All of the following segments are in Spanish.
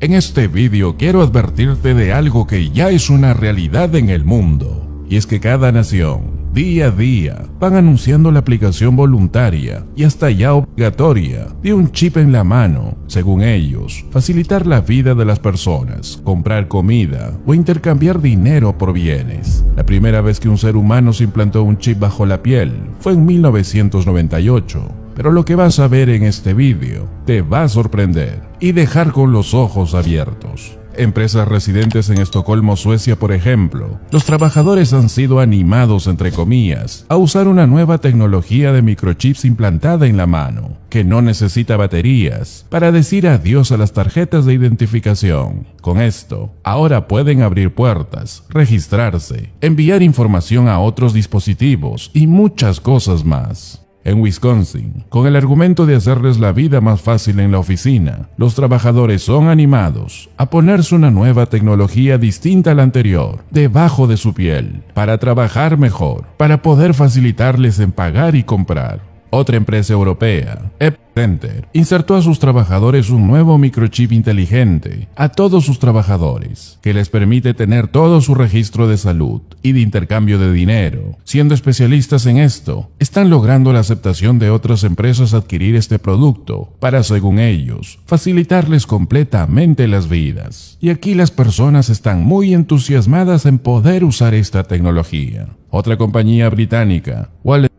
En este vídeo quiero advertirte de algo que ya es una realidad en el mundo, y es que cada nación, día a día, van anunciando la aplicación voluntaria y hasta ya obligatoria de un chip en la mano, según ellos, facilitar la vida de las personas, comprar comida o intercambiar dinero por bienes. La primera vez que un ser humano se implantó un chip bajo la piel fue en 1998 pero lo que vas a ver en este vídeo te va a sorprender y dejar con los ojos abiertos. Empresas residentes en Estocolmo, Suecia, por ejemplo, los trabajadores han sido animados, entre comillas, a usar una nueva tecnología de microchips implantada en la mano, que no necesita baterías, para decir adiós a las tarjetas de identificación. Con esto, ahora pueden abrir puertas, registrarse, enviar información a otros dispositivos y muchas cosas más en Wisconsin, con el argumento de hacerles la vida más fácil en la oficina. Los trabajadores son animados a ponerse una nueva tecnología distinta a la anterior, debajo de su piel, para trabajar mejor, para poder facilitarles en pagar y comprar. Otra empresa europea, Epcenter, insertó a sus trabajadores un nuevo microchip inteligente, a todos sus trabajadores, que les permite tener todo su registro de salud y de intercambio de dinero. Siendo especialistas en esto, están logrando la aceptación de otras empresas adquirir este producto para, según ellos, facilitarles completamente las vidas. Y aquí las personas están muy entusiasmadas en poder usar esta tecnología. Otra compañía británica, Wallet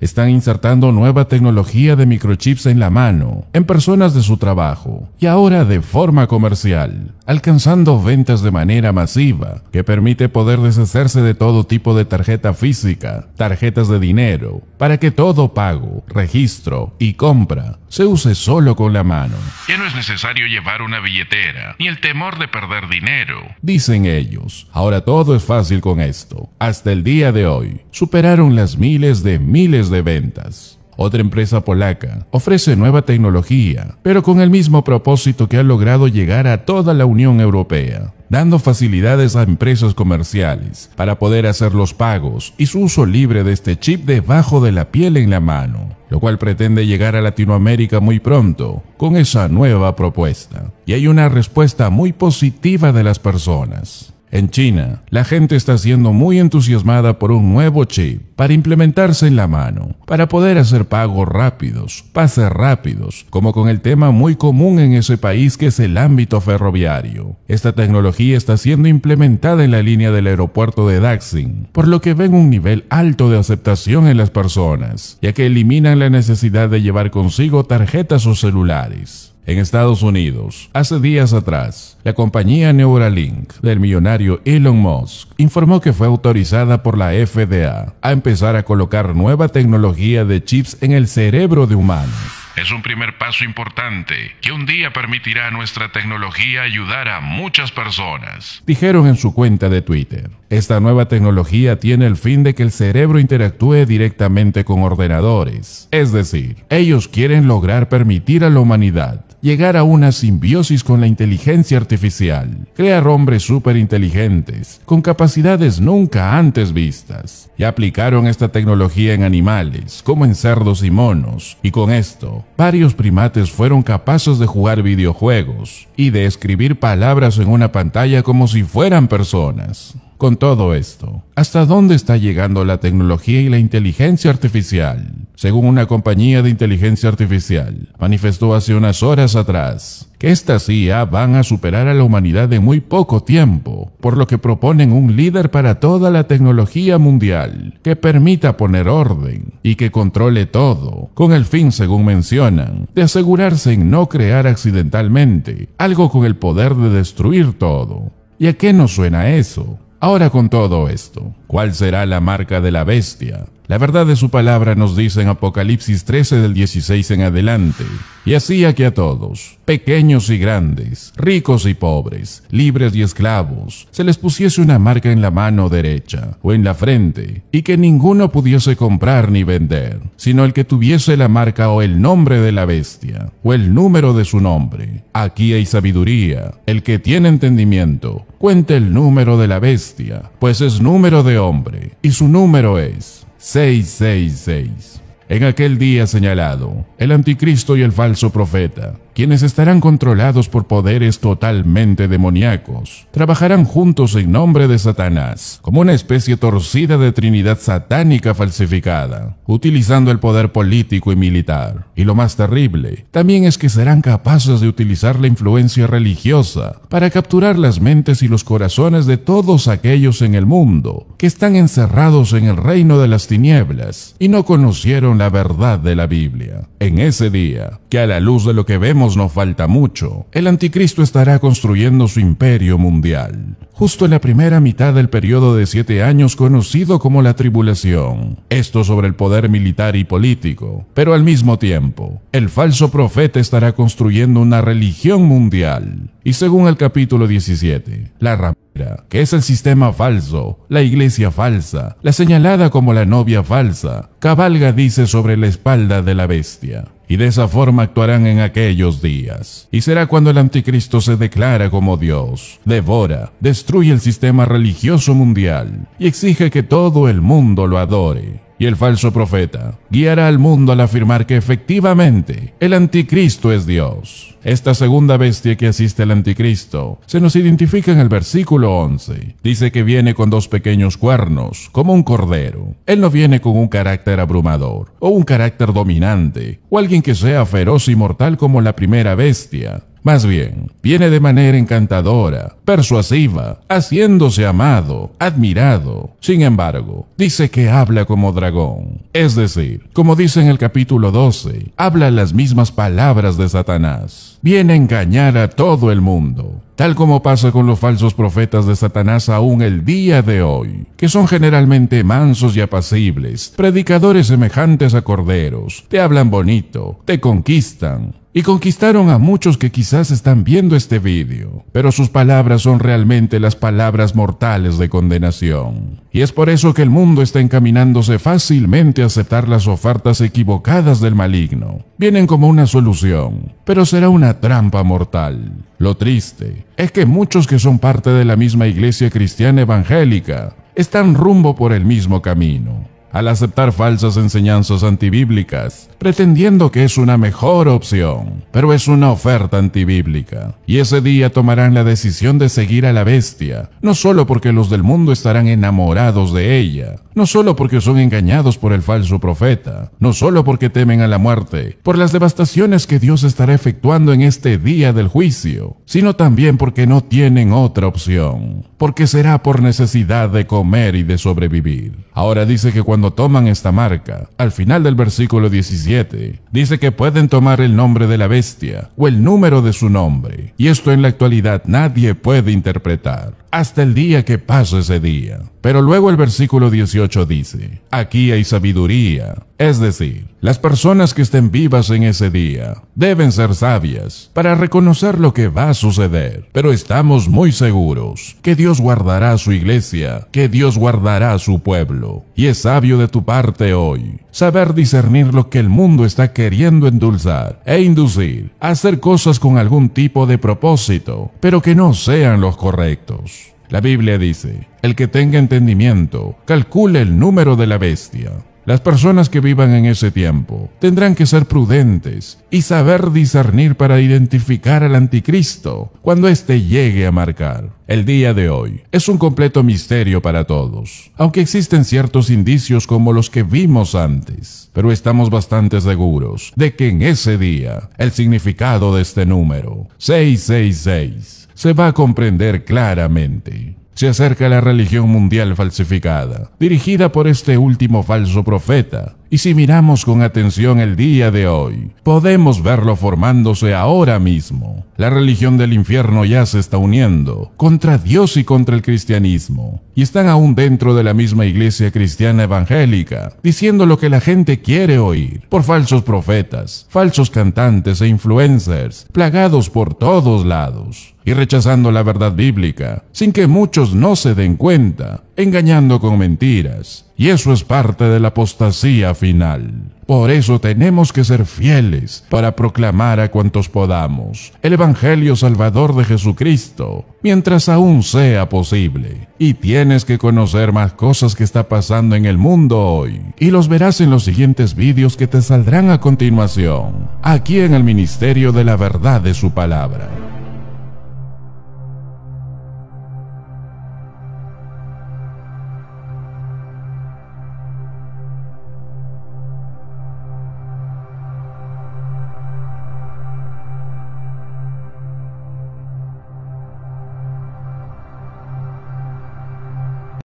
están insertando nueva tecnología de microchips en la mano, en personas de su trabajo y ahora de forma comercial, alcanzando ventas de manera masiva que permite poder deshacerse de todo tipo de tarjeta física, tarjetas de dinero, para que todo pago, registro y compra se use solo con la mano. Ya no es necesario llevar una billetera, ni el temor de perder dinero. Dicen ellos, ahora todo es fácil con esto. Hasta el día de hoy, superaron las miles de miles de ventas. Otra empresa polaca ofrece nueva tecnología, pero con el mismo propósito que ha logrado llegar a toda la Unión Europea dando facilidades a empresas comerciales para poder hacer los pagos y su uso libre de este chip debajo de la piel en la mano, lo cual pretende llegar a Latinoamérica muy pronto con esa nueva propuesta. Y hay una respuesta muy positiva de las personas. En China, la gente está siendo muy entusiasmada por un nuevo chip para implementarse en la mano, para poder hacer pagos rápidos, pases rápidos, como con el tema muy común en ese país que es el ámbito ferroviario. Esta tecnología está siendo implementada en la línea del aeropuerto de Daxing, por lo que ven un nivel alto de aceptación en las personas, ya que eliminan la necesidad de llevar consigo tarjetas o celulares en Estados Unidos. Hace días atrás, la compañía Neuralink del millonario Elon Musk informó que fue autorizada por la FDA a empezar a colocar nueva tecnología de chips en el cerebro de humanos. Es un primer paso importante que un día permitirá a nuestra tecnología ayudar a muchas personas. Dijeron en su cuenta de Twitter. Esta nueva tecnología tiene el fin de que el cerebro interactúe directamente con ordenadores. Es decir, ellos quieren lograr permitir a la humanidad llegar a una simbiosis con la inteligencia artificial, crear hombres inteligentes, con capacidades nunca antes vistas. Y aplicaron esta tecnología en animales, como en cerdos y monos, y con esto, varios primates fueron capaces de jugar videojuegos y de escribir palabras en una pantalla como si fueran personas. Con todo esto, ¿hasta dónde está llegando la tecnología y la inteligencia artificial? según una compañía de inteligencia artificial, manifestó hace unas horas atrás que estas IA van a superar a la humanidad en muy poco tiempo, por lo que proponen un líder para toda la tecnología mundial que permita poner orden y que controle todo, con el fin, según mencionan, de asegurarse en no crear accidentalmente algo con el poder de destruir todo. ¿Y a qué nos suena eso? Ahora con todo esto, ¿cuál será la marca de la bestia? La verdad de su palabra nos dice en Apocalipsis 13 del 16 en adelante, y hacía que a todos, pequeños y grandes, ricos y pobres, libres y esclavos, se les pusiese una marca en la mano derecha o en la frente, y que ninguno pudiese comprar ni vender, sino el que tuviese la marca o el nombre de la bestia, o el número de su nombre. Aquí hay sabiduría, el que tiene entendimiento, cuente el número de la bestia, pues es número de hombre, y su número es 666. En aquel día señalado, el anticristo y el falso profeta quienes estarán controlados por poderes totalmente demoníacos. Trabajarán juntos en nombre de Satanás, como una especie torcida de trinidad satánica falsificada, utilizando el poder político y militar. Y lo más terrible, también es que serán capaces de utilizar la influencia religiosa para capturar las mentes y los corazones de todos aquellos en el mundo que están encerrados en el reino de las tinieblas y no conocieron la verdad de la Biblia. En ese día, que a la luz de lo que vemos no falta mucho, el anticristo estará construyendo su imperio mundial, justo en la primera mitad del periodo de siete años conocido como la tribulación, esto sobre el poder militar y político, pero al mismo tiempo, el falso profeta estará construyendo una religión mundial, y según el capítulo 17, la ramera, que es el sistema falso, la iglesia falsa, la señalada como la novia falsa, cabalga dice sobre la espalda de la bestia y de esa forma actuarán en aquellos días. Y será cuando el anticristo se declara como Dios, devora, destruye el sistema religioso mundial y exige que todo el mundo lo adore y el falso profeta, guiará al mundo al afirmar que efectivamente el anticristo es Dios. Esta segunda bestia que asiste al anticristo se nos identifica en el versículo 11. Dice que viene con dos pequeños cuernos, como un cordero. Él no viene con un carácter abrumador, o un carácter dominante, o alguien que sea feroz y mortal como la primera bestia, más bien, viene de manera encantadora, persuasiva, haciéndose amado, admirado. Sin embargo, dice que habla como dragón. Es decir, como dice en el capítulo 12, habla las mismas palabras de Satanás. Viene a engañar a todo el mundo tal como pasa con los falsos profetas de Satanás aún el día de hoy, que son generalmente mansos y apacibles, predicadores semejantes a corderos, te hablan bonito, te conquistan, y conquistaron a muchos que quizás están viendo este vídeo, pero sus palabras son realmente las palabras mortales de condenación. Y es por eso que el mundo está encaminándose fácilmente a aceptar las ofertas equivocadas del maligno. Vienen como una solución, pero será una trampa mortal. Lo triste es que muchos que son parte de la misma iglesia cristiana evangélica están rumbo por el mismo camino al aceptar falsas enseñanzas antibíblicas, pretendiendo que es una mejor opción, pero es una oferta antibíblica. Y ese día tomarán la decisión de seguir a la bestia, no solo porque los del mundo estarán enamorados de ella, no solo porque son engañados por el falso profeta, no solo porque temen a la muerte, por las devastaciones que Dios estará efectuando en este día del juicio, sino también porque no tienen otra opción porque será por necesidad de comer y de sobrevivir. Ahora dice que cuando toman esta marca, al final del versículo 17, dice que pueden tomar el nombre de la bestia o el número de su nombre, y esto en la actualidad nadie puede interpretar, hasta el día que pase ese día. Pero luego el versículo 18 dice, aquí hay sabiduría, es decir, las personas que estén vivas en ese día deben ser sabias para reconocer lo que va a suceder, pero estamos muy seguros que Dios guardará su iglesia, que Dios guardará su pueblo, y es sabio de tu parte hoy saber discernir lo que el mundo está queriendo endulzar e inducir a hacer cosas con algún tipo de propósito, pero que no sean los correctos. La Biblia dice, el que tenga entendimiento, calcule el número de la bestia. Las personas que vivan en ese tiempo tendrán que ser prudentes y saber discernir para identificar al anticristo cuando éste llegue a marcar. El día de hoy es un completo misterio para todos, aunque existen ciertos indicios como los que vimos antes, pero estamos bastante seguros de que en ese día el significado de este número 666 se va a comprender claramente. Se acerca la religión mundial falsificada, dirigida por este último falso profeta, y si miramos con atención el día de hoy, podemos verlo formándose ahora mismo. La religión del infierno ya se está uniendo contra Dios y contra el cristianismo, y están aún dentro de la misma iglesia cristiana evangélica, diciendo lo que la gente quiere oír, por falsos profetas, falsos cantantes e influencers, plagados por todos lados y rechazando la verdad bíblica, sin que muchos no se den cuenta, engañando con mentiras. Y eso es parte de la apostasía final. Por eso tenemos que ser fieles para proclamar a cuantos podamos el Evangelio Salvador de Jesucristo, mientras aún sea posible. Y tienes que conocer más cosas que está pasando en el mundo hoy, y los verás en los siguientes vídeos que te saldrán a continuación, aquí en el Ministerio de la Verdad de su Palabra.